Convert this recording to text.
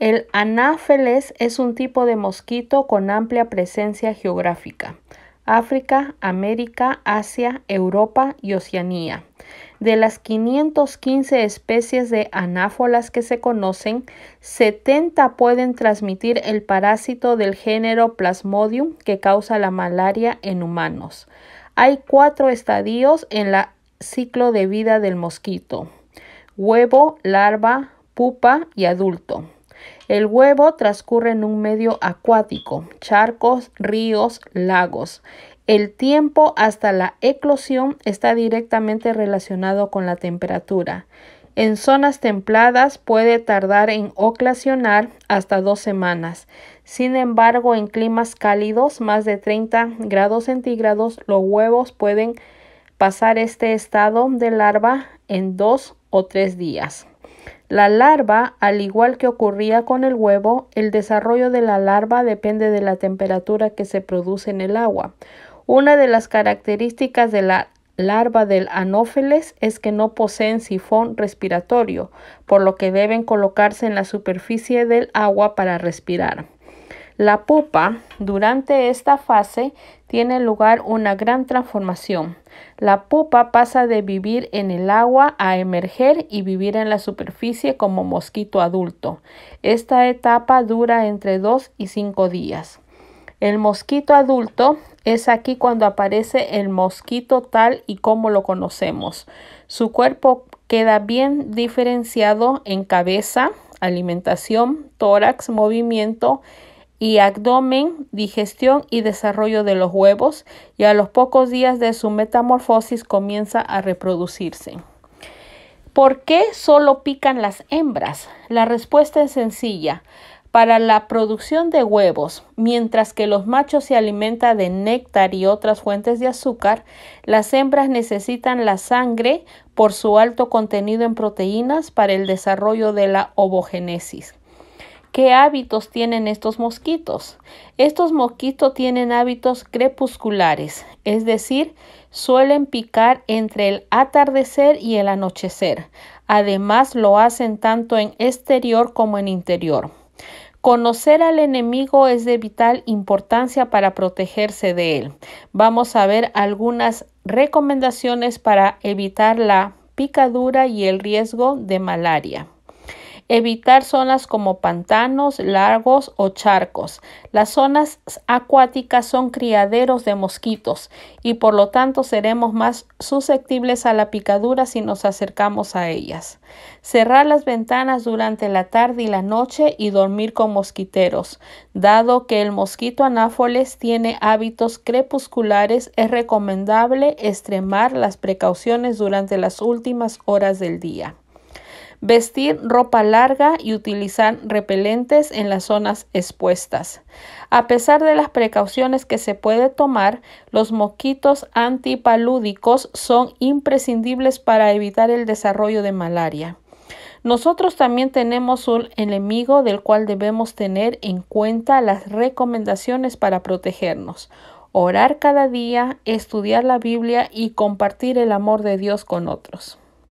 El anáfeles es un tipo de mosquito con amplia presencia geográfica. África, América, Asia, Europa y Oceanía. De las 515 especies de anáfolas que se conocen, 70 pueden transmitir el parásito del género Plasmodium que causa la malaria en humanos. Hay cuatro estadios en el ciclo de vida del mosquito. Huevo, larva, pupa y adulto. El huevo transcurre en un medio acuático, charcos, ríos, lagos. El tiempo hasta la eclosión está directamente relacionado con la temperatura. En zonas templadas puede tardar en oclacionar hasta dos semanas. Sin embargo, en climas cálidos, más de 30 grados centígrados, los huevos pueden pasar este estado de larva en dos o tres días. La larva, al igual que ocurría con el huevo, el desarrollo de la larva depende de la temperatura que se produce en el agua. Una de las características de la larva del anófeles es que no poseen sifón respiratorio, por lo que deben colocarse en la superficie del agua para respirar la pupa, durante esta fase, tiene lugar una gran transformación. La pupa pasa de vivir en el agua a emerger y vivir en la superficie como mosquito adulto. Esta etapa dura entre 2 y 5 días. El mosquito adulto es aquí cuando aparece el mosquito tal y como lo conocemos. Su cuerpo queda bien diferenciado en cabeza, alimentación, tórax, movimiento, y abdomen, digestión y desarrollo de los huevos y a los pocos días de su metamorfosis comienza a reproducirse. ¿Por qué solo pican las hembras? La respuesta es sencilla. Para la producción de huevos, mientras que los machos se alimentan de néctar y otras fuentes de azúcar, las hembras necesitan la sangre por su alto contenido en proteínas para el desarrollo de la ovogénesis. ¿Qué hábitos tienen estos mosquitos? Estos mosquitos tienen hábitos crepusculares, es decir, suelen picar entre el atardecer y el anochecer. Además, lo hacen tanto en exterior como en interior. Conocer al enemigo es de vital importancia para protegerse de él. Vamos a ver algunas recomendaciones para evitar la picadura y el riesgo de malaria. Evitar zonas como pantanos, lagos o charcos. Las zonas acuáticas son criaderos de mosquitos y por lo tanto seremos más susceptibles a la picadura si nos acercamos a ellas. Cerrar las ventanas durante la tarde y la noche y dormir con mosquiteros. Dado que el mosquito anáfoles tiene hábitos crepusculares, es recomendable extremar las precauciones durante las últimas horas del día vestir ropa larga y utilizar repelentes en las zonas expuestas. A pesar de las precauciones que se puede tomar, los mosquitos antipalúdicos son imprescindibles para evitar el desarrollo de malaria. Nosotros también tenemos un enemigo del cual debemos tener en cuenta las recomendaciones para protegernos orar cada día, estudiar la Biblia y compartir el amor de Dios con otros.